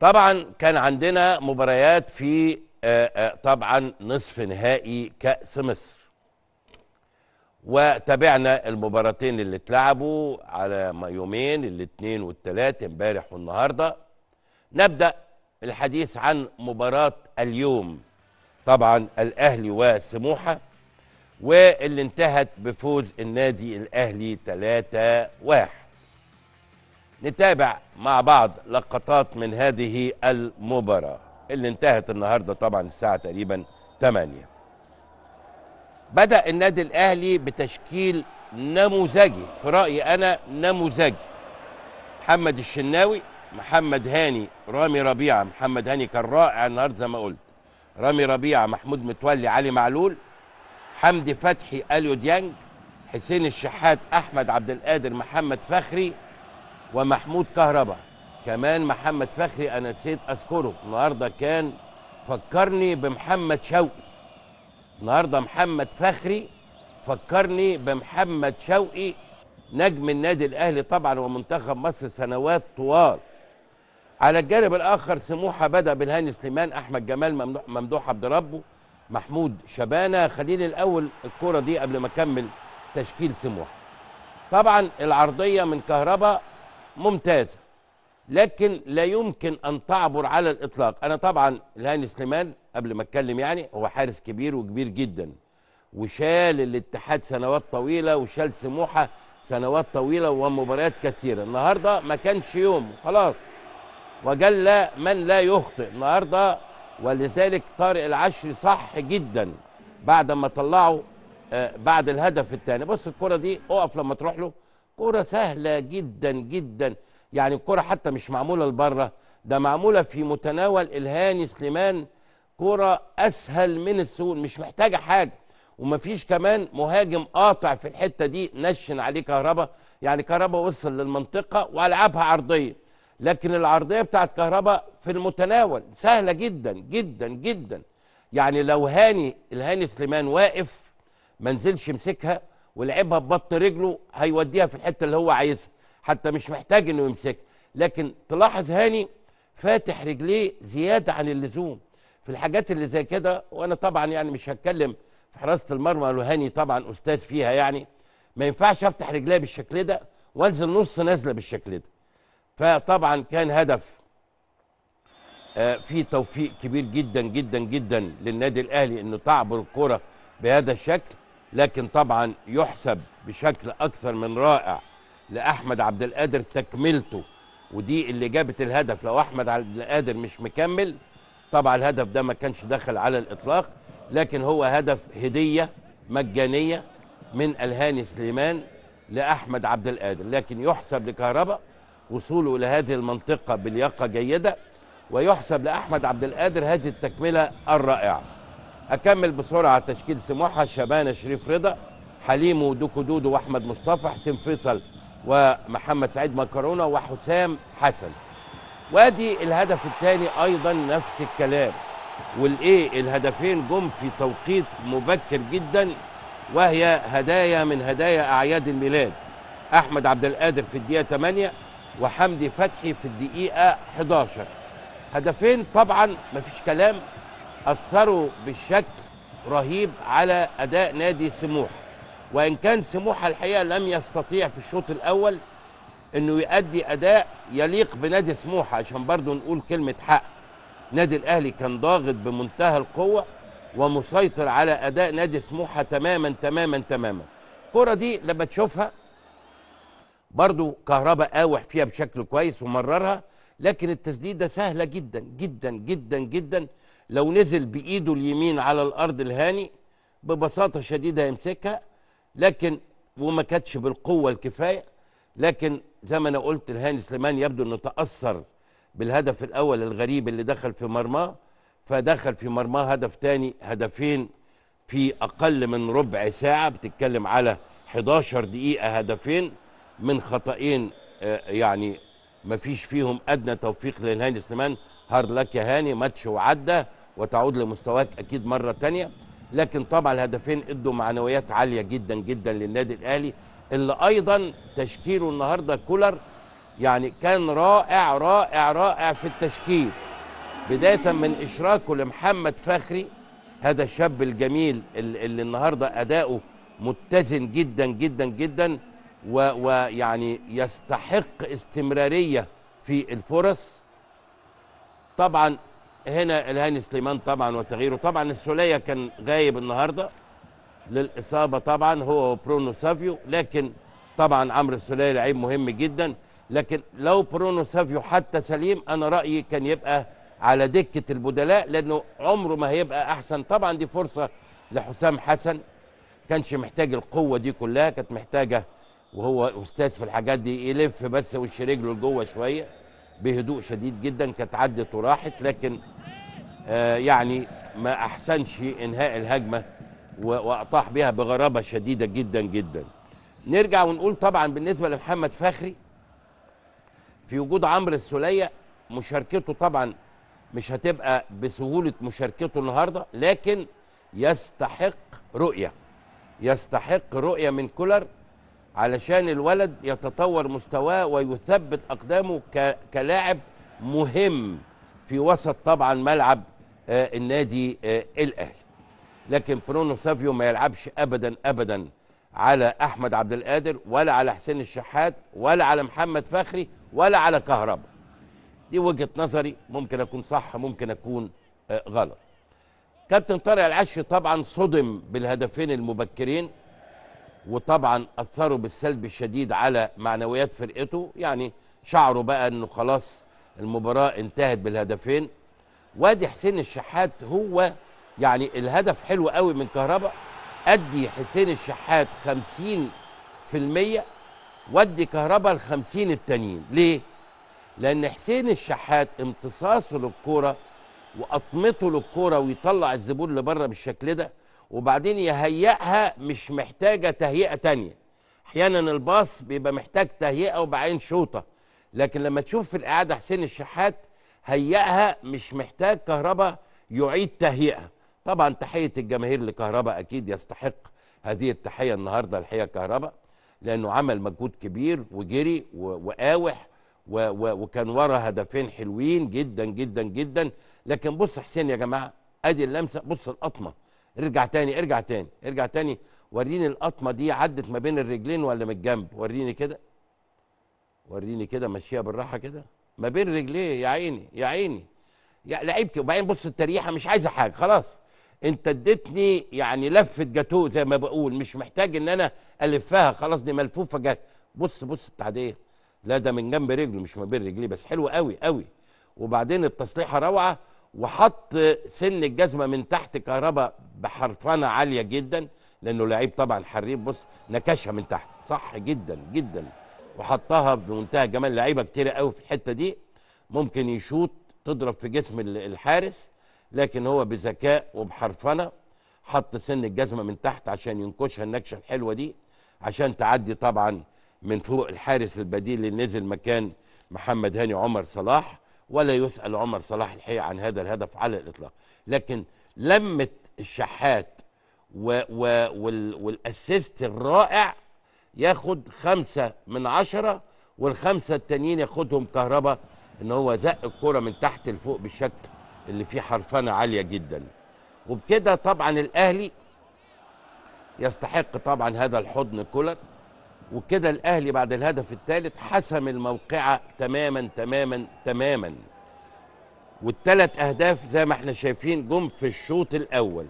طبعا كان عندنا مباريات في آه، آه، طبعا نصف نهائي كأس مصر وتابعنا المباراتين اللي اتلعبوا على يومين الاثنين والثلاث امبارح والنهارده نبدا الحديث عن مباراه اليوم طبعا الاهلي وسموحه واللي انتهت بفوز النادي الاهلي 3-1 نتابع مع بعض لقطات من هذه المباراة اللي انتهت النهاردة طبعا الساعة تقريبا 8 بدأ النادي الأهلي بتشكيل نموذجي في رأيي أنا نموذجي محمد الشناوي محمد هاني رامي ربيعة محمد هاني كان رائع النهاردة زي ما قلت رامي ربيعة محمود متولي علي معلول حمدي فتحي أليو ديانج حسين الشحات أحمد عبد القادر محمد فخري ومحمود كهربا كمان محمد فخري انا نسيت اذكره النهارده كان فكرني بمحمد شوقي النهارده محمد فخري فكرني بمحمد شوقي نجم النادي الاهلي طبعا ومنتخب مصر سنوات طوال على الجانب الاخر سموحه بدا بالهاني سليمان احمد جمال ممدوح عبد ربه محمود شبانه خليني الاول الكوره دي قبل ما اكمل تشكيل سموحه طبعا العرضيه من كهربا ممتازة لكن لا يمكن أن تعبر على الإطلاق أنا طبعا الهاني سليمان قبل ما أتكلم يعني هو حارس كبير وكبير جدا وشال الاتحاد سنوات طويلة وشال سموحة سنوات طويلة ومباريات كثيرة النهاردة ما كانش يوم خلاص وجل من لا يخطئ النهاردة ولذلك طارق العشري صح جدا بعد ما طلعه آه، بعد الهدف الثاني بص الكرة دي اقف لما تروح له كرة سهلة جدا جدا يعني الكرة حتى مش معمولة لبره ده معمولة في متناول الهاني سليمان كرة أسهل من السهول مش محتاجة حاجة ومفيش كمان مهاجم قاطع في الحتة دي نشن عليه كهربا يعني كهربا وصل للمنطقة وألعبها عرضية لكن العرضية بتاعت كهربا في المتناول سهلة جدا جدا جدا يعني لو هاني الهاني سليمان واقف ما نزلش يمسكها ولعبها ببط رجله هيوديها في الحته اللي هو عايزها حتى مش محتاج انه يمسكها لكن تلاحظ هاني فاتح رجليه زياده عن اللزوم في الحاجات اللي زي كده وانا طبعا يعني مش هتكلم في حراسه المرمى وهاني طبعا استاذ فيها يعني ما ينفعش افتح رجليه بالشكل ده وانزل نص نازله بالشكل ده فطبعا كان هدف آه، في توفيق كبير جدا جدا جدا للنادي الاهلي انه تعبر الكره بهذا الشكل لكن طبعا يحسب بشكل اكثر من رائع لاحمد عبد القادر تكملته ودي اللي جابت الهدف لو احمد عبد القادر مش مكمل طبعا الهدف ده ما كانش دخل على الاطلاق لكن هو هدف هديه مجانيه من الهاني سليمان لاحمد عبد القادر لكن يحسب لكهرباء وصوله الى هذه المنطقه بلياقه جيده ويحسب لاحمد عبد القادر هذه التكمله الرائعه اكمل بسرعه تشكيل سموحه شبانه شريف رضا حليم ودوكو دودو واحمد مصطفى حسين فيصل ومحمد سعيد مكرونه وحسام حسن وادي الهدف الثاني ايضا نفس الكلام والايه الهدفين جم في توقيت مبكر جدا وهي هدايا من هدايا اعياد الميلاد احمد عبد القادر في الدقيقه 8 وحمدي فتحي في الدقيقه 11 هدفين طبعا مفيش كلام اثروا بالشكل رهيب على اداء نادي سموح وان كان سموحه الحقيقه لم يستطيع في الشوط الاول انه يؤدي اداء يليق بنادي سموحه عشان برضه نقول كلمه حق نادي الاهلي كان ضاغط بمنتهى القوه ومسيطر على اداء نادي سموحه تماما تماما تماما الكره دي لما تشوفها برضه كهربا قاوح فيها بشكل كويس ومررها لكن التسديده سهله جدا جدا جدا جدا لو نزل بايده اليمين على الارض الهاني ببساطه شديده يمسكها لكن وما كانتش بالقوه الكفايه لكن زي ما انا قلت الهاني سليمان يبدو انه تاثر بالهدف الاول الغريب اللي دخل في مرماه فدخل في مرماه هدف تاني هدفين في اقل من ربع ساعه بتتكلم على 11 دقيقه هدفين من خطأين آه، يعني ما فيش فيهم ادنى توفيق للهاني سليمان هارد لك يا هاني ماتش وعدى وتعود لمستواك اكيد مره ثانيه لكن طبعا الهدفين ادوا معنويات عاليه جدا جدا للنادي الاهلي اللي ايضا تشكيله النهارده كولر يعني كان رائع رائع رائع في التشكيل بدايه من اشراكه لمحمد فخري هذا الشاب الجميل اللي النهارده اداؤه متزن جدا جدا جدا ويعني يستحق استمراريه في الفرص طبعا هنا الهاني سليمان طبعا وتغييره طبعا السوليه كان غايب النهارده للاصابه طبعا هو وبرونو سافيو لكن طبعا عمرو السوليه لعيب مهم جدا لكن لو برونو سافيو حتى سليم انا رايي كان يبقى على دكه البدلاء لانه عمره ما هيبقى احسن طبعا دي فرصه لحسام حسن كانش محتاج القوه دي كلها كانت محتاجه وهو استاذ في الحاجات دي يلف بس وش رجله لجوه شويه بهدوء شديد جدا كانت عدت وراحت لكن آه يعني ما احسنش انهاء الهجمه واطاح بها بغرابه شديده جدا جدا نرجع ونقول طبعا بالنسبه لمحمد فخري في وجود عمرو السوليه مشاركته طبعا مش هتبقى بسهوله مشاركته النهارده لكن يستحق رؤيه يستحق رؤيه من كولر علشان الولد يتطور مستواه ويثبت أقدامه كلاعب مهم في وسط طبعا ملعب آه، النادي آه، الأهلي لكن برونو سافيو ما يلعبش أبدا أبدا على أحمد عبد القادر ولا على حسين الشحات ولا على محمد فخري ولا على كهربا دي وجهة نظري ممكن أكون صح ممكن أكون آه، غلط كابتن طارق العشري طبعا صدم بالهدفين المبكرين وطبعا اثروا بالسلب الشديد على معنويات فرقته يعني شعروا بقى انه خلاص المباراه انتهت بالهدفين وادي حسين الشحات هو يعني الهدف حلو قوي من كهربا ادي حسين الشحات 50% وادي كهربا ال 50 التانيين ليه؟ لان حسين الشحات امتصاصه للكوره واطمته للكوره ويطلع الزبون لبره بالشكل ده وبعدين يهيئها مش محتاجه تهيئه تانية احيانا الباص بيبقى محتاج تهيئه وبعدين شوطه لكن لما تشوف في الاعاده حسين الشحات هيئها مش محتاج كهرباء يعيد تهيئها طبعا تحيه الجماهير لكهرباء اكيد يستحق هذه التحيه النهارده الحقيقه كهرباء لانه عمل مجهود كبير وجري وقاوح وكان ورا هدفين حلوين جدا جدا جدا لكن بص حسين يا جماعه ادي اللمسه بص القطمه ارجع تاني ارجع تاني ارجع تاني وريني القطمه دي عدت ما بين الرجلين ولا من الجنب وريني كده وريني كده ماشيه بالراحه كده ما بين رجليه يا عيني يا عيني يا لعيبتي وبعدين بص التريحه مش عايزه حاجه خلاص انت اديتني يعني لفه جاتوه زي ما بقول مش محتاج ان انا الفها خلاص دي ملفوفه جات بص بص التعديه لا ده من جنب رجله مش ما بين رجليه بس حلو قوي قوي وبعدين التصليحه روعه وحط سن الجزمه من تحت كهربا بحرفنه عاليه جدا لانه لعيب طبعا حريف بص نكشها من تحت صح جدا جدا وحطها بمنتهى الجمال لعيبه كتير قوي في الحته دي ممكن يشوط تضرب في جسم الحارس لكن هو بذكاء وبحرفنه حط سن الجزمه من تحت عشان ينكشها النكشه الحلوه دي عشان تعدي طبعا من فوق الحارس البديل اللي نزل مكان محمد هاني عمر صلاح ولا يسأل عمر صلاح الحقيقة عن هذا الهدف على الإطلاق لكن لمة الشحات و و وال والأسيست الرائع ياخد خمسة من عشرة والخمسة التانيين ياخدهم كهرباء ان هو زق الكرة من تحت لفوق بالشكل اللي فيه حرفنة عالية جدا وبكده طبعا الأهلي يستحق طبعا هذا الحضن كولر وكده الاهلي بعد الهدف الثالث حسم الموقعه تماما تماما تماما والثلاث اهداف زي ما احنا شايفين جم في الشوط الاول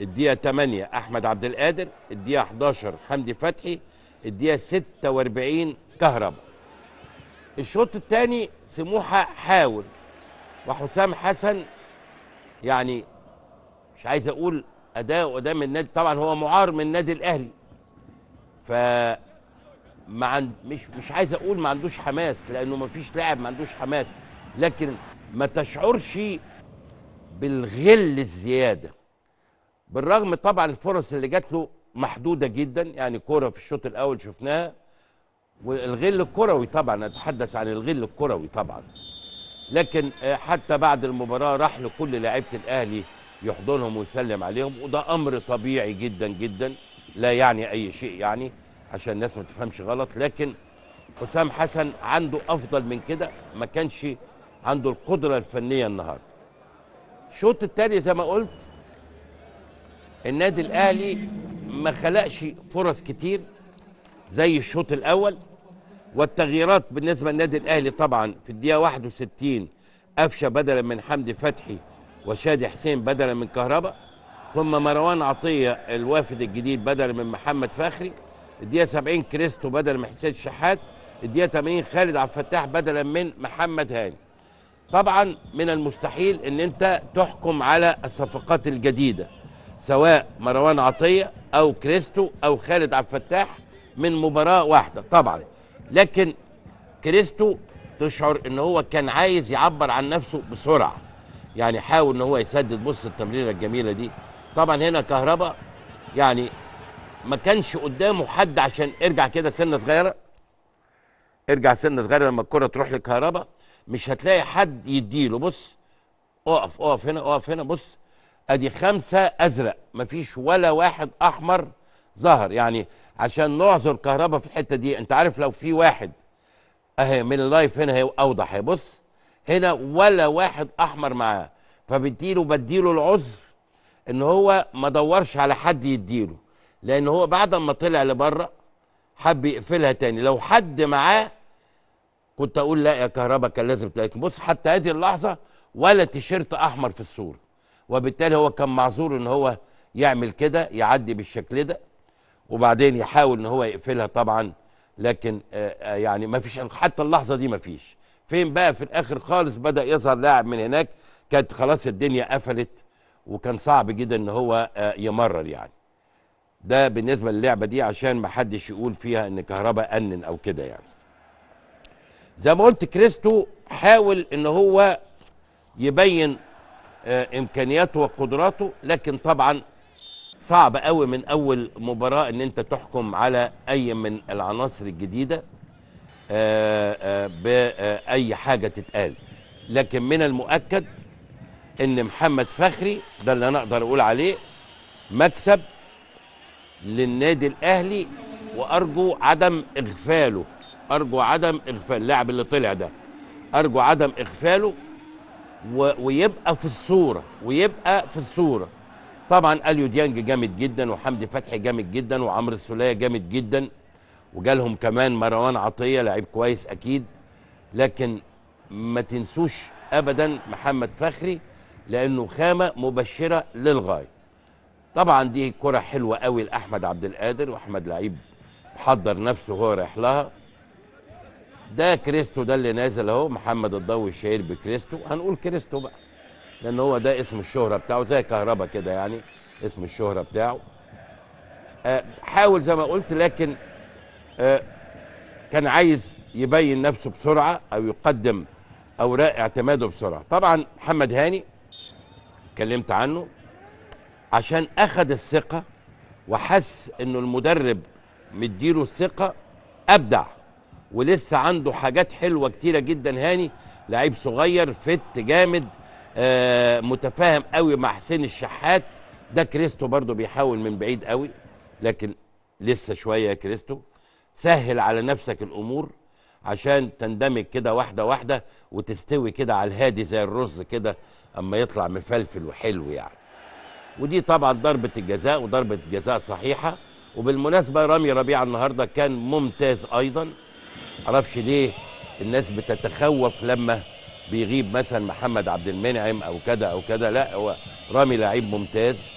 الدقيقه 8 احمد عبد القادر الدقيقه 11 حمدي فتحي الدقيقه 46 كهربا الشوط الثاني سموحه حاول وحسام حسن يعني مش عايز اقول اداء قدام النادي طبعا هو معار من النادي الاهلي ف ما عند مش مش عايز اقول ما عندوش حماس لانه ما فيش لاعب ما عندوش حماس لكن ما تشعرش بالغل الزياده بالرغم طبعا الفرص اللي جات له محدوده جدا يعني كوره في الشوط الاول شفناها والغل الكروي طبعا اتحدث عن الغل الكروي طبعا لكن آه، حتى بعد المباراه راح لكل لاعيبه الاهلي يحضنهم ويسلم عليهم وده امر طبيعي جدا جدا لا يعني اي شيء يعني عشان الناس ما تفهمش غلط لكن حسام حسن عنده افضل من كده ما كانش عنده القدره الفنيه النهارده الشوط الثاني زي ما قلت النادي الاهلي ما خلقش فرص كتير زي الشوط الاول والتغييرات بالنسبه للنادي الاهلي طبعا في الدقيقه 61 قفشه بدلا من حمدي فتحي وشادي حسين بدلا من كهربا ثم مروان عطيه الوافد الجديد بدلا من محمد فخري الدقيقه 70 كريستو بدل من حسين الشحات الدقيقه 80 خالد عبد الفتاح بدلا من محمد هاني طبعا من المستحيل ان انت تحكم على الصفقات الجديده سواء مروان عطيه او كريستو او خالد عبد الفتاح من مباراه واحده طبعا لكن كريستو تشعر ان هو كان عايز يعبر عن نفسه بسرعه يعني حاول ان هو يسدد بص التمريره الجميله دي طبعا هنا كهربا يعني ما كانش قدامه حد عشان ارجع كده سنه صغيره ارجع سنه صغيره لما الكره تروح للكهرباء مش هتلاقي حد يديله بص اقف اقف هنا اقف هنا بص ادي خمسه ازرق مفيش ولا واحد احمر ظهر يعني عشان نعذر كهرباء في الحته دي انت عارف لو في واحد اهي من اللايف هنا هي اوضح هي بص هنا ولا واحد احمر معاه فبديله بديله العذر ان هو ما دورش على حد يديله لان هو بعد ما طلع لبره حب يقفلها تاني لو حد معاه كنت اقول لا يا كهربا كان لازم تلاقيك بص حتى هذه اللحظه ولا تيشيرت احمر في الصوره وبالتالي هو كان معذور ان هو يعمل كده يعدي بالشكل ده وبعدين يحاول ان هو يقفلها طبعا لكن آه، آه، يعني ما فيش حتى اللحظه دي ما فيش فين بقى في الاخر خالص بدا يظهر لاعب من هناك كانت خلاص الدنيا قفلت وكان صعب جدا ان هو آه، يمرر يعني ده بالنسبه للعبه دي عشان ما حدش يقول فيها ان كهرباء انن او كده يعني زي ما قلت كريستو حاول ان هو يبين آه، امكانياته وقدراته لكن طبعا صعب قوي من اول مباراه ان انت تحكم على اي من العناصر الجديده آه، آه، باي حاجه تتقال لكن من المؤكد ان محمد فخري ده اللي انا اقدر اقول عليه مكسب للنادي الاهلي وارجو عدم اغفاله ارجو عدم اغفال اللاعب اللي طلع ده ارجو عدم اغفاله و... ويبقى في الصوره ويبقى في الصوره طبعا اليو ديانج جامد جدا وحمدي فتحي جامد جدا وعمرو السوليه جامد جدا وجالهم كمان مروان عطيه لعيب كويس اكيد لكن ما تنسوش ابدا محمد فخري لانه خامه مبشره للغايه طبعا دي كره حلوه قوي لاحمد عبد القادر واحمد لعيب محضر نفسه وهو رايح لها ده كريستو ده اللي نازل اهو محمد الضوي الشهير بكريستو هنقول كريستو بقى لان هو ده اسم الشهره بتاعه زي كهربا كده يعني اسم الشهره بتاعه أه حاول زي ما قلت لكن أه كان عايز يبين نفسه بسرعه او يقدم اوراق اعتماده بسرعه طبعا محمد هاني اتكلمت عنه عشان اخد الثقه وحس انه المدرب مديله الثقه ابدع ولسه عنده حاجات حلوه كتيره جدا هاني لعيب صغير فت جامد آه، متفاهم قوي مع حسين الشحات ده كريستو برضه بيحاول من بعيد قوي لكن لسه شويه يا كريستو سهل على نفسك الامور عشان تندمج كده واحده واحده وتستوي كده على الهادي زي الرز كده اما يطلع مفلفل وحلو يعني ودي طبعا ضربه الجزاء وضربه جزاء صحيحه وبالمناسبه رامي ربيعه النهارده كان ممتاز ايضا معرفش ليه الناس بتتخوف لما بيغيب مثلا محمد عبد المنعم او كده او كده لا هو رامي لعيب ممتاز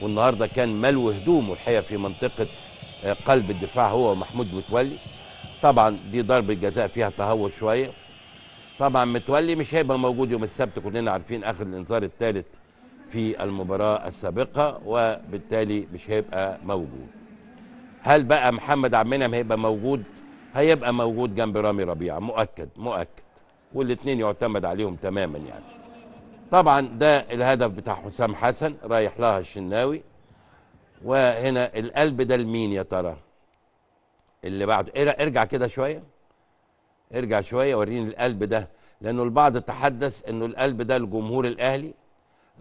والنهارده كان ملو هدومه الحقيقه في منطقه آه، قلب الدفاع هو ومحمود متولي طبعا دي ضربه جزاء فيها تهور شويه طبعا متولي مش هيبقى موجود يوم السبت كلنا عارفين اخر الانذار الثالث في المباراة السابقة وبالتالي مش هيبقى موجود هل بقى محمد عبد المنعم هيبقى موجود هيبقى موجود جنب رامي ربيعة مؤكد مؤكد والاثنين يعتمد عليهم تماما يعني طبعا ده الهدف بتاع حسام حسن رايح لها الشناوي وهنا القلب ده لمين يا ترى اللي بعده إيه ارجع كده شويه ارجع شويه وريني القلب ده لانه البعض تحدث انه القلب ده لجمهور الاهلي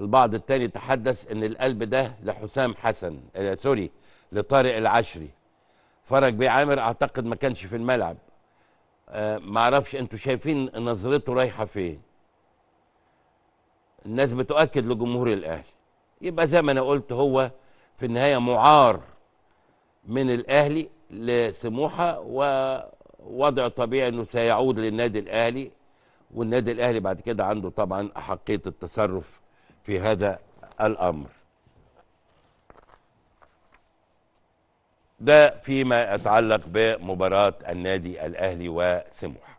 البعض التاني تحدث ان القلب ده لحسام حسن آه سوري لطارق العشري فرج بيه عامر اعتقد ما كانش في الملعب آه معرفش انتوا شايفين نظرته رايحه فين الناس بتؤكد لجمهور الاهلي يبقى زي ما انا قلت هو في النهايه معار من الاهلي لسموحه ووضع طبيعي انه سيعود للنادي الاهلي والنادي الاهلي بعد كده عنده طبعا احقيه التصرف في هذا الأمر ده فيما يتعلق بمباراة النادي الأهلي وسموحة